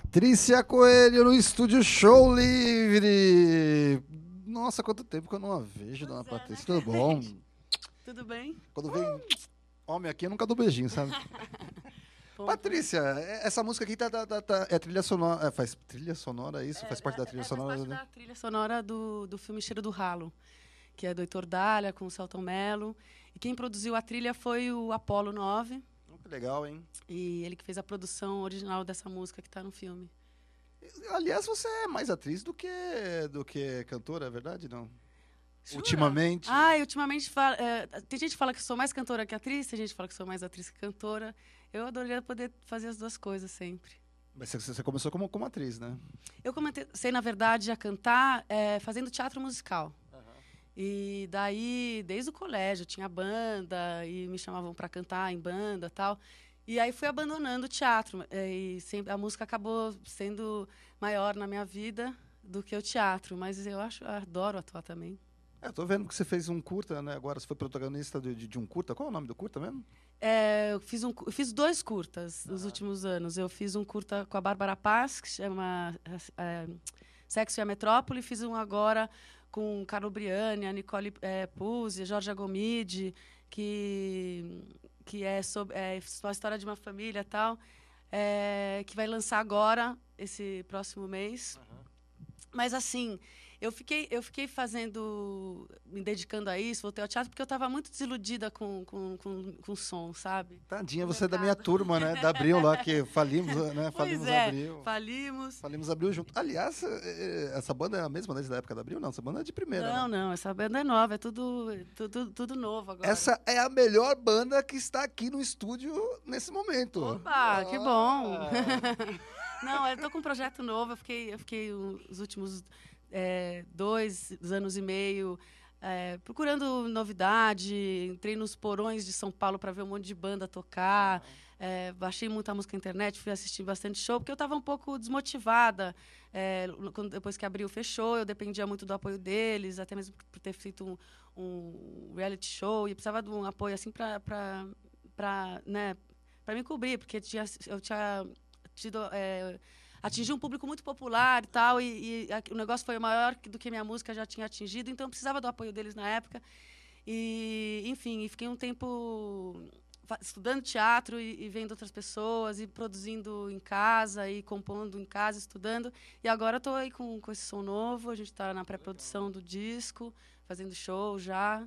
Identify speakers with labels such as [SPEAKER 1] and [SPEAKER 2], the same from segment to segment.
[SPEAKER 1] Patrícia Coelho no estúdio Show Livre. Nossa, quanto tempo que eu não a vejo, pois dona é, né? Patrícia. Tudo bom?
[SPEAKER 2] Tudo bem?
[SPEAKER 1] Quando vem hum. homem aqui, eu nunca dou beijinho, sabe? Patrícia, é, essa música aqui tá, tá, tá, tá, é trilha sonora. É, faz trilha sonora, é isso? É, faz parte da é, trilha sonora? Faz parte né? da
[SPEAKER 2] trilha sonora do, do filme Cheiro do Ralo, que é do Heitor Dália com o Celton Mello. E quem produziu a trilha foi o Apolo 9, que legal, hein? E ele que fez a produção original dessa música que tá no filme. Aliás,
[SPEAKER 1] você é mais atriz do que, do que cantora, é verdade? Não? Jura? Ultimamente?
[SPEAKER 2] Ah, ultimamente. Fala, é, tem gente que fala que sou mais cantora que atriz, tem gente que fala que sou mais atriz que cantora. Eu adoraria poder fazer as duas coisas sempre.
[SPEAKER 1] Mas você, começou como, como atriz, né?
[SPEAKER 2] Eu comecei, na verdade, a cantar é, fazendo teatro musical. E daí, desde o colégio, tinha banda e me chamavam para cantar em banda tal. E aí fui abandonando o teatro. Eh, e sempre, a música acabou sendo maior na minha vida do que o teatro. Mas eu acho, eu adoro atuar também.
[SPEAKER 1] É, tô vendo que você fez um curta, né? Agora você foi protagonista de, de, de um curta. Qual é o nome do curta mesmo?
[SPEAKER 2] É, eu fiz, um, eu fiz dois curtas ah. nos últimos anos. Eu fiz um curta com a Bárbara Paz, que chama é, Sexo e a Metrópole, e fiz um agora com Carol Briani, a Nicole é, Puzzi, Jorge Agomide, que, que é, sobre, é, é a história de uma família tal, é, que vai lançar agora, esse próximo mês. Uhum. Mas, assim, eu fiquei, eu fiquei fazendo, me dedicando a isso, voltei ao teatro, porque eu estava muito desiludida com, com, com, com, o som, sabe? Tadinha, você é da
[SPEAKER 1] minha turma, né? Da Abril lá, que falimos, né? Pois falimos é, Abril.
[SPEAKER 2] Falimos. Falimos Abril junto. Aliás, é,
[SPEAKER 1] é, essa banda é a mesma desde a época da Abril? Não, essa banda é de primeira.
[SPEAKER 2] Não, né? não, essa banda é nova, é tudo, tudo, tudo novo agora. Essa
[SPEAKER 1] é a melhor banda que está aqui no estúdio nesse momento. Opa, ah. que bom!
[SPEAKER 2] Não, eu tô com um projeto novo, eu fiquei, eu fiquei os últimos é, dois anos e meio, é, procurando novidade, entrei nos porões de São Paulo para ver um monte de banda tocar, ah. é, baixei muita música na internet, fui assistir bastante show, porque eu estava um pouco desmotivada. É, quando, depois que abriu, fechou, eu dependia muito do apoio deles, até mesmo por ter feito um, um reality show, e precisava de um apoio assim para né, me cobrir, porque tinha, eu tinha tido é, atingiu um público muito popular e tal, e, e a, o negócio foi maior do que minha música já tinha atingido, então eu precisava do apoio deles na época. E, enfim, e fiquei um tempo estudando teatro e, e, vendo outras pessoas, e produzindo em casa, e compondo em casa, estudando. E agora estou aí com, com esse som novo, a gente está na pré-produção do disco, fazendo show já.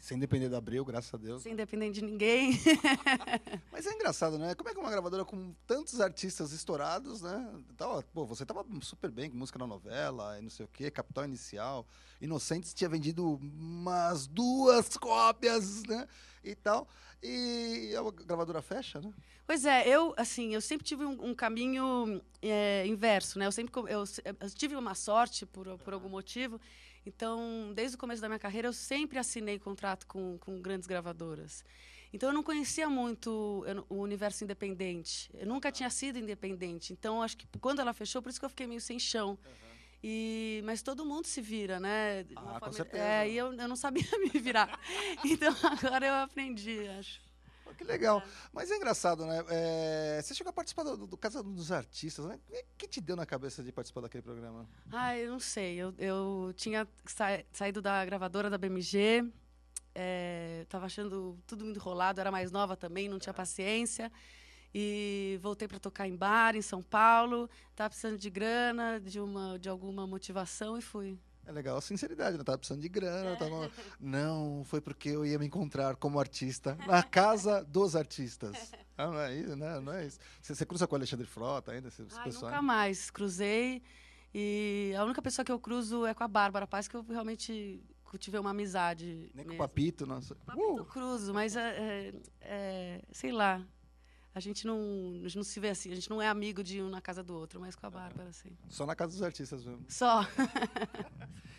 [SPEAKER 1] Sem depender da Abreu, graças a Deus.
[SPEAKER 2] Sem né? depender de ninguém. Mas é
[SPEAKER 1] engraçado, né? Como é que é uma gravadora com tantos artistas estourados, né? Tava, pô, você tava super bem com música na novela, e não sei o quê, Capital Inicial. Inocentes tinha vendido umas duas cópias, né? e tal. E a gravadora fecha, né?
[SPEAKER 2] Pois é, eu, assim, eu sempre tive um, um caminho é, inverso, né? Eu sempre eu, eu, tive uma sorte por, por algum motivo. Então, desde o começo da minha carreira, eu sempre assinei contrato com, com grandes gravadoras. Então eu não conhecia muito o universo independente. Eu nunca tinha sido independente. Então acho que quando ela fechou, por isso que eu fiquei meio sem chão. Uhum. E, mas todo mundo se vira, né?
[SPEAKER 1] Ah, Uma com família, certeza. É,
[SPEAKER 2] e eu, eu não sabia me virar. então agora eu aprendi, acho.
[SPEAKER 1] Que legal. É. Mas é engraçado, né? É, você chegou a participar do, do Casa dos Artistas, né? O que te deu na cabeça de participar daquele
[SPEAKER 2] programa? Ah, eu não sei. Eu, eu tinha sa saído da gravadora da BMG, é, tava achando tudo muito enrolado, era mais nova também, não tinha é. paciência e voltei para tocar em bar em São Paulo. Tava precisando de grana, de uma de alguma motivação e fui.
[SPEAKER 1] É legal a sinceridade, não né? estava precisando de grana, é. tava... não, foi porque eu ia me encontrar como artista na casa dos artistas. Ah, não é isso, né? Não é isso. Você, cruza com o Alexandre Frota ainda? Esse, pessoal? Nunca
[SPEAKER 2] mais, cruzei. E a única pessoa que eu cruzo é com a Bárbara Paz, que eu realmente tive uma amizade. Nem mesmo. com o
[SPEAKER 1] Papito, nossa.
[SPEAKER 2] Papito uh! cruzo, mas é, é, é sei lá. A gente não, a gente não se vê assim, a gente não é amigo de um na casa do outro, mas com a Bárbara, assim.
[SPEAKER 1] Só na casa dos artistas mesmo. Só.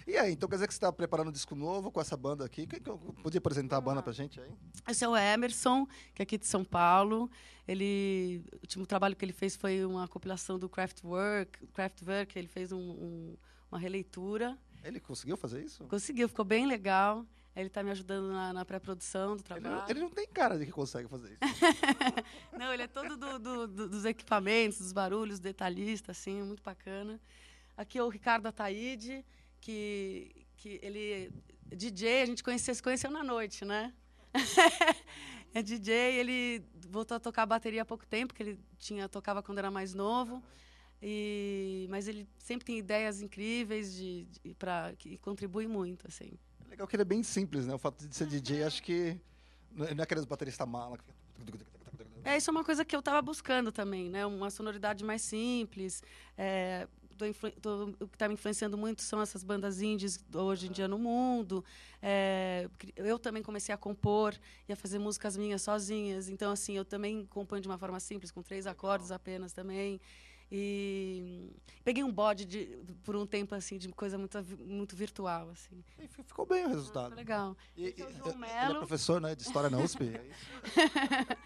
[SPEAKER 1] e aí, então quer dizer que você está preparando um disco novo com essa banda aqui? Quem podia apresentar a banda ah. pra gente aí?
[SPEAKER 2] Esse é o Emerson, que é aqui de São Paulo. Ele, o último trabalho que ele fez foi uma compilação do Craftwork Craftwork ele fez um, um, uma releitura.
[SPEAKER 1] Ele conseguiu fazer isso?
[SPEAKER 2] Conseguiu, ficou bem legal. Ele está me ajudando na, na pré-produção do trabalho. Ele, ele, não
[SPEAKER 1] tem cara de que consegue fazer isso.
[SPEAKER 2] não, ele é todo do, do, do, dos equipamentos, dos barulhos, detalhista, assim, muito bacana. Aqui é o Ricardo Ataíde, que, que ele é DJ, a gente conhecia, se conheceu na noite, né? é DJ, ele voltou a tocar bateria há pouco tempo, que ele tinha tocava quando era mais novo. E, mas ele sempre tem ideias incríveis de, de para que contribui muito assim.
[SPEAKER 1] Legal que ele é bem simples, né? O fato de ser DJ, acho que. Não é, é aqueles bateristas mala.
[SPEAKER 2] É, isso é uma coisa que eu estava buscando também, né? Uma sonoridade mais simples. É, tô, o que está me influenciando muito são essas bandas indies hoje em dia no mundo. É, eu também comecei a compor e a fazer músicas minhas sozinhas. Então, assim, eu também componho de uma forma simples, com três acordes apenas também. E peguei um bode de, por um tempo, assim, de coisa muito, muito virtual, assim. E ficou
[SPEAKER 1] bem o ah, resultado. Ah,
[SPEAKER 2] legal. E, é e, Ele é professor, né, de História na USP,
[SPEAKER 1] é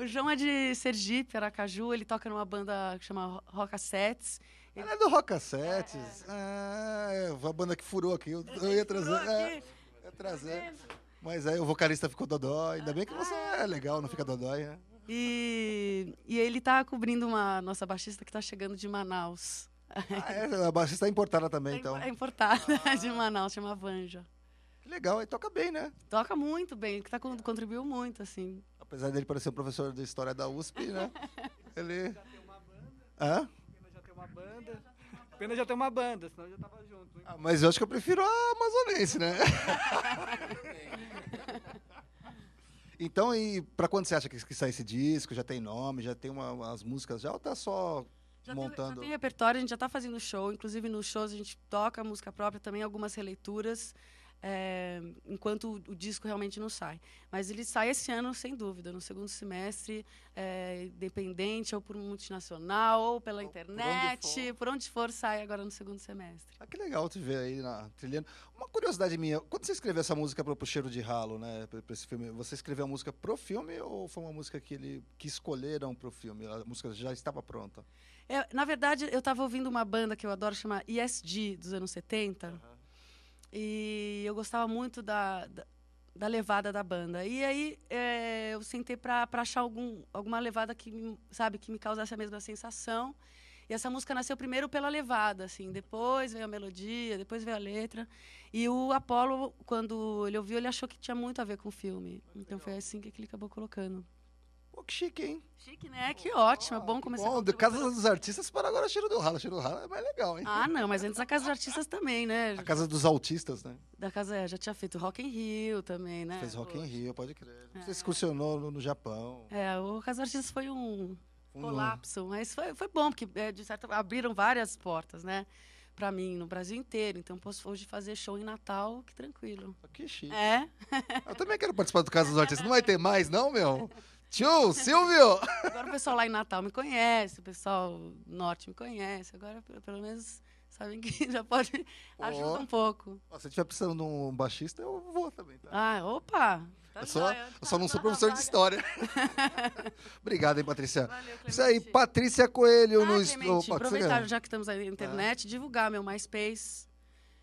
[SPEAKER 2] o João é de Sergipe, Aracaju, ele toca numa banda que chama Roca Sets. Ele... Ela é do Roca
[SPEAKER 1] Sets. É, ah, é. Ah, a banda que furou aqui. Eu, eu ia trazer. É,
[SPEAKER 2] ia trazer.
[SPEAKER 1] Tá Mas aí o vocalista ficou dodói. Ainda bem que você ah. é legal, não fica dodói, né?
[SPEAKER 2] E, e ele está cobrindo uma nossa baixista que está chegando de Manaus. Ah, é,
[SPEAKER 1] a baixista é importada também, é então. É
[SPEAKER 2] importada ah. de Manaus, chama Vanja. Que legal, e toca bem, né? Toca muito bem, que tá, contribuiu muito, assim.
[SPEAKER 1] Apesar dele parecer um professor de história da USP,
[SPEAKER 2] né? ele. Já tem uma
[SPEAKER 1] banda. Hã? Pena já tem uma banda. Pena já tem uma banda, senão eu já tava junto. Hein? Ah, mas eu acho que eu prefiro a amazonense, né? Então, e para quando você acha que, que, sai esse disco? Já tem nome, já tem uma, umas músicas já ou tá só já montando? Tem, já tem
[SPEAKER 2] repertório, a gente já tá fazendo show, inclusive nos shows a gente toca música própria também, algumas releituras é, enquanto o, o, disco realmente não sai. Mas ele sai esse ano, sem dúvida, no segundo semestre, é, independente, ou por um multinacional, ou pela ou internet, por onde, por onde, for, sai agora no segundo semestre. Ah, que legal
[SPEAKER 1] te ver aí na, trilhando. Uma curiosidade minha, quando você escreveu essa música para o Cheiro de Ralo, né, para esse filme, você escreveu a música pro filme ou foi uma música que, ele, que escolheram pro filme? A música já estava pronta?
[SPEAKER 2] É, na verdade, eu estava ouvindo uma banda que eu adoro, chamada ESG, dos anos 70. Uhum e eu gostava muito da, da, da levada da banda. E aí é, eu sentei para achar algum, alguma levada que, me, sabe, que me causasse a mesma sensação. E essa música nasceu primeiro pela levada, assim, depois veio a melodia, depois veio a letra. E o Apollo, quando ele ouviu, ele achou que tinha muito a ver com o filme. Então foi assim que ele acabou colocando. Pô, que chique, hein? Chique, né? Que ótimo. É bom começar bom, Casa dos Artistas para agora é Cheiro do Ralo. Cheiro do Ralo é mais legal, hein? Ah, não, mas antes a Casa dos Artistas também, né? A
[SPEAKER 1] Casa dos Autistas, né?
[SPEAKER 2] Da Casa, é, já tinha feito Rock in Rio também, né? Fez
[SPEAKER 1] Rock Poxa. in Rio, pode crer. É. Você excursionou no, no, Japão.
[SPEAKER 2] É, o Casa dos Artistas foi um colapso, mas foi, foi bom, porque é, de certo, abriram várias portas, né? para mim no Brasil inteiro. Então posso hoje fazer show em Natal, que tranquilo. Que chique. É. Eu também quero participar
[SPEAKER 1] do Casa dos Artistas. Não vai ter mais, não, meu? Tio, Silvio!
[SPEAKER 2] agora o pessoal lá em Natal me conhece, o pessoal norte me conhece. Agora, pelo menos, sabem que já pode ajudar um pouco.
[SPEAKER 1] Se eu estiver precisando de um baixista, eu
[SPEAKER 2] vou também. Tá? Ah, opa!
[SPEAKER 1] Tá eu, só, eu tá só não sou professor de história. Obrigado, hein, Patrícia. Valeu, Isso aí, Patrícia Coelho. Ah, no... Opa, aproveitar, já que
[SPEAKER 2] estamos aí na internet, ah. divulgar meu MySpace,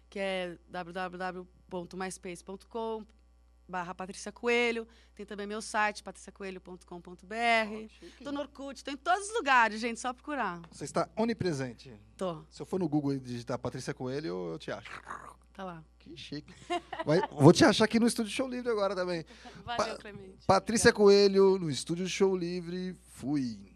[SPEAKER 2] que é www.myspace.com barra Patrícia Coelho. Tem também meu site, patriciacoelho.com.br. Oh, tô no Orkut, tô em todos os lugares, gente, só procurar.
[SPEAKER 1] Você está onipresente. Tô. Se eu for no Google e digitar Patrícia Coelho, eu te acho. Tá lá. Que chique.
[SPEAKER 2] Vai, vou te achar
[SPEAKER 1] aqui no Estúdio Show Livre agora também.
[SPEAKER 2] Valeu, pa Clemente.
[SPEAKER 1] Patrícia Obrigada. Coelho, no Estúdio Show Livre.
[SPEAKER 2] Fui.